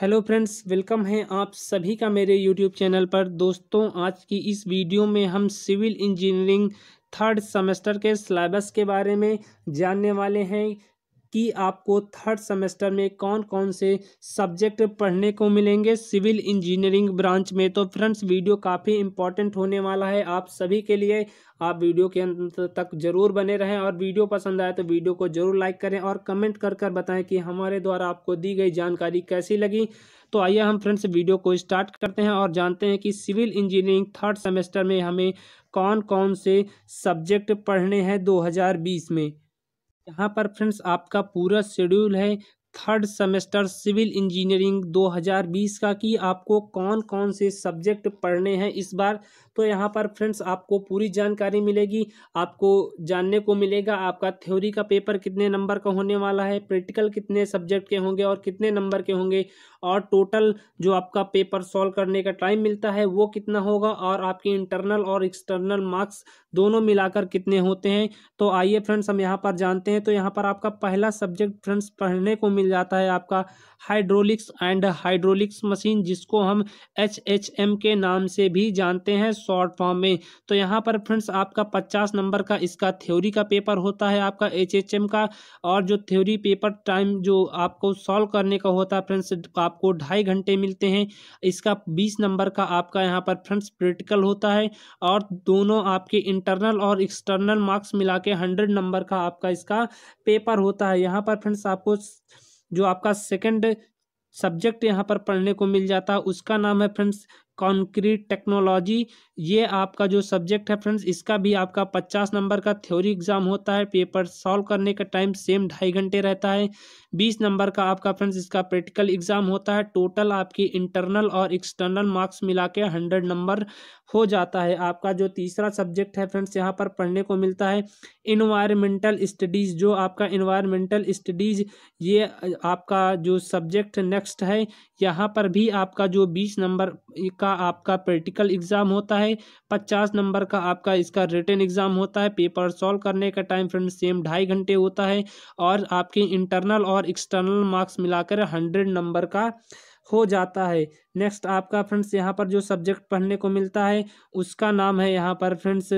hello friends welcome है आप सभी का मेरे यूट्यूब चैनल पर दोस्तों आज की इस वीडियो में हम सिविल इंजीनियरिंग थर्ड सेमेस्टर के सिलेबस के बारे में जानने वाले हैं कि आपको थर्ड सेमेस्टर में कौन कौन से सब्जेक्ट पढ़ने को मिलेंगे सिविल इंजीनियरिंग ब्रांच में तो फ्रेंड्स वीडियो काफ़ी इंपॉर्टेंट होने वाला है आप सभी के लिए आप वीडियो के अंत तक जरूर बने रहें और वीडियो पसंद आए तो वीडियो को जरूर लाइक करें और कमेंट कर कर बताएं कि हमारे द्वारा आपको दी गई जानकारी कैसी लगी तो आइए हम फ्रेंड्स वीडियो को स्टार्ट करते हैं और जानते हैं कि सिविल इंजीनियरिंग थर्ड सेमेस्टर में हमें कौन कौन से सब्जेक्ट पढ़ने हैं दो में यहाँ पर फ्रेंड्स आपका पूरा शेड्यूल है थर्ड सेमेस्टर सिविल इंजीनियरिंग 2020 का कि आपको कौन कौन से सब्जेक्ट पढ़ने हैं इस बार तो यहाँ पर फ्रेंड्स आपको पूरी जानकारी मिलेगी आपको जानने को मिलेगा आपका थ्योरी का पेपर कितने नंबर का होने वाला है प्रैक्टिकल कितने सब्जेक्ट के होंगे और कितने नंबर के होंगे और टोटल जो आपका पेपर सॉल्व करने का टाइम मिलता है वो कितना होगा और आपके इंटरनल और एक्सटर्नल मार्क्स दोनों मिलाकर कितने होते हैं तो आइए फ्रेंड्स हम यहाँ पर जानते हैं तो यहाँ पर आपका पहला सब्जेक्ट फ्रेंड्स पढ़ने को मिल जाता है आपका हाइड्रोलिक्स एंड हाइड्रोलिक्स मशीन जिसको हम एच एच एम के नाम से भी जानते हैं शॉर्ट फॉर्म में तो यहाँ पर फ्रेंड्स आपका पचास नंबर का इसका थ्योरी का पेपर होता है आपका एच एच एम का और जो थ्योरी पेपर टाइम जो आपको सॉल्व करने का होता है फ्रेंड्स आपको ढाई घंटे मिलते हैं इसका बीस नंबर का आपका यहाँ पर फ्रेंड्स प्रैक्टिकल होता है और दोनों आपके इंटरनल और एक्सटर्नल मार्क्स मिला के हंड्रेड नंबर का आपका इसका पेपर होता है यहाँ पर फ्रेंड्स आपको जो आपका सेकेंड सब्जेक्ट यहाँ पर पढ़ने को मिल जाता है उसका नाम है फ्रेंड्स कॉन्क्रीट टेक्नोलॉजी ये आपका जो सब्जेक्ट है फ्रेंड्स इसका भी आपका पचास नंबर का थ्योरी एग्जाम होता है पेपर सॉल्व करने का टाइम सेम ढाई घंटे रहता है बीस नंबर का आपका फ्रेंड्स इसका प्रैक्टिकल एग्जाम होता है टोटल आपकी इंटरनल और एक्सटर्नल मार्क्स मिला के हंड्रेड नंबर हो जाता है आपका जो तीसरा सब्जेक्ट है फ्रेंड्स यहाँ पर पढ़ने को मिलता है इन्वायरमेंटल स्टडीज़ जो आपका इन्वायरमेंटल स्टडीज़ ये आपका जो सब्जेक्ट नेक्स्ट है यहाँ पर भी आपका जो बीस नंबर का आपका प्रैक्टिकल एग्जाम होता है पचास नंबर का आपका इसका रिटर्न एग्जाम होता है पेपर सॉल्व करने का टाइम फ्रेंड सेम ढाई घंटे होता है और आपके इंटरनल और एक्सटर्नल मार्क्स मिलाकर हंड्रेड नंबर का हो जाता है नेक्स्ट आपका फ्रेंड्स यहाँ पर जो सब्जेक्ट पढ़ने को मिलता है उसका नाम है यहाँ पर फ्रेंड्स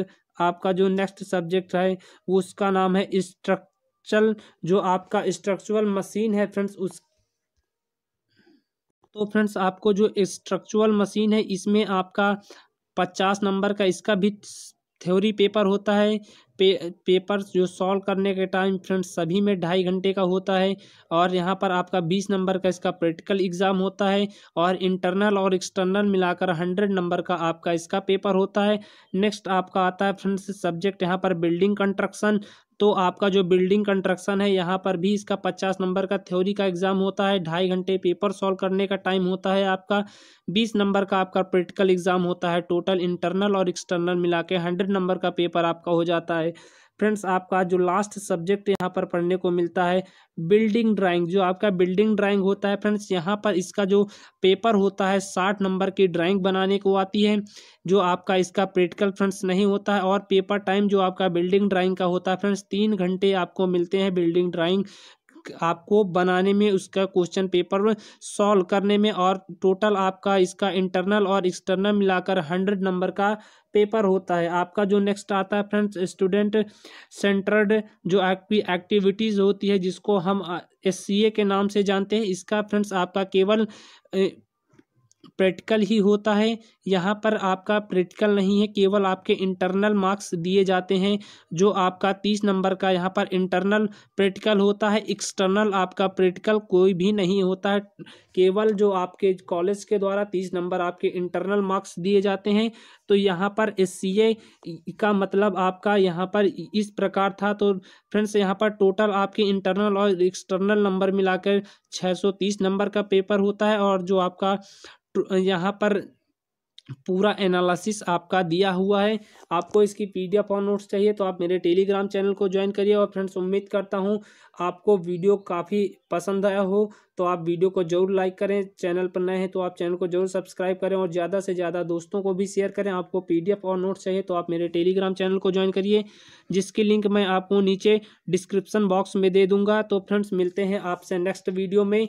आपका जो नेक्स्ट सब्जेक्ट है उसका नाम है स्ट्रक्चर जो आपका स्ट्रक्चरल मशीन है फ्रेंड्स उस तो फ्रेंड्स आपको जो स्ट्रक्चुरल मशीन है इसमें आपका पचास नंबर का इसका भी थ्योरी पेपर होता है पे, पेपर जो सॉल्व करने के टाइम फ्रेंड्स सभी में ढाई घंटे का होता है और यहाँ पर आपका बीस नंबर का इसका प्रैक्टिकल एग्ज़ाम होता है और इंटरनल और एक्सटर्नल मिलाकर हंड्रेड नंबर का आपका इसका पेपर होता है नेक्स्ट आपका आता है फ्रेंड्स सब्जेक्ट यहाँ पर बिल्डिंग कंस्ट्रक्शन तो आपका जो बिल्डिंग कंस्ट्रक्शन है यहाँ पर भी इसका पचास नंबर का थ्योरी का एग्जाम होता है ढाई घंटे पेपर सॉल्व करने का टाइम होता है आपका बीस नंबर का आपका प्रैक्टिकल एग्जाम होता है टोटल इंटरनल और एक्सटर्नल मिला के हंड्रेड नंबर का पेपर आपका हो जाता है फ्रेंड्स आपका जो लास्ट सब्जेक्ट यहाँ पर पढ़ने को मिलता है बिल्डिंग ड्राइंग जो आपका बिल्डिंग ड्राइंग होता है फ्रेंड्स यहाँ पर इसका जो पेपर होता है साठ नंबर की ड्राइंग बनाने को आती है जो आपका इसका प्रैक्टिकल फ्रेंड्स नहीं होता है और पेपर टाइम जो आपका बिल्डिंग ड्राइंग का होता है फ्रेंड्स तीन घंटे आपको मिलते हैं बिल्डिंग ड्राइंग आपको बनाने में उसका क्वेश्चन पेपर सॉल्व करने में और टोटल आपका इसका इंटरनल और एक्सटर्नल मिलाकर हंड्रेड नंबर का पेपर होता है आपका जो नेक्स्ट आता है फ्रेंड्स स्टूडेंट सेंटर्ड जो आपकी एक्टिविटीज़ होती है जिसको हम एस के नाम से जानते हैं इसका फ्रेंड्स आपका केवल प्रैक्टिकल ही होता है यहाँ पर आपका प्रैक्टिकल नहीं है केवल आपके इंटरनल मार्क्स दिए जाते हैं जो आपका तीस नंबर का यहाँ पर इंटरनल प्रैक्टिकल होता है एक्सटर्नल आपका प्रैक्टिकल कोई भी नहीं होता है केवल जो आपके कॉलेज के द्वारा तीस नंबर आपके इंटरनल मार्क्स दिए जाते हैं तो यहाँ पर एस का मतलब आपका यहाँ पर इस प्रकार था तो फ्रेंड्स यहाँ पर टोटल आपके इंटरनल और एक्सटर्नल नंबर मिलाकर 630 नंबर का पेपर होता है और जो आपका यहाँ पर पूरा एनालिसिस आपका दिया हुआ है आपको इसकी पीडीएफ और नोट्स चाहिए तो आप मेरे टेलीग्राम चैनल को ज्वाइन करिए और फ्रेंड्स उम्मीद करता हूँ आपको वीडियो काफ़ी पसंद आया हो तो आप वीडियो को जरूर लाइक करें चैनल पर नए हैं तो आप चैनल को जरूर सब्सक्राइब करें और ज़्यादा से ज़्यादा दोस्तों को भी शेयर करें आपको पी और नोट्स चाहिए तो आप मेरे टेलीग्राम चैनल को ज्वाइन करिए जिसकी लिंक मैं आपको नीचे डिस्क्रिप्सन बॉक्स में दे दूँगा तो फ्रेंड्स मिलते हैं आपसे नेक्स्ट वीडियो में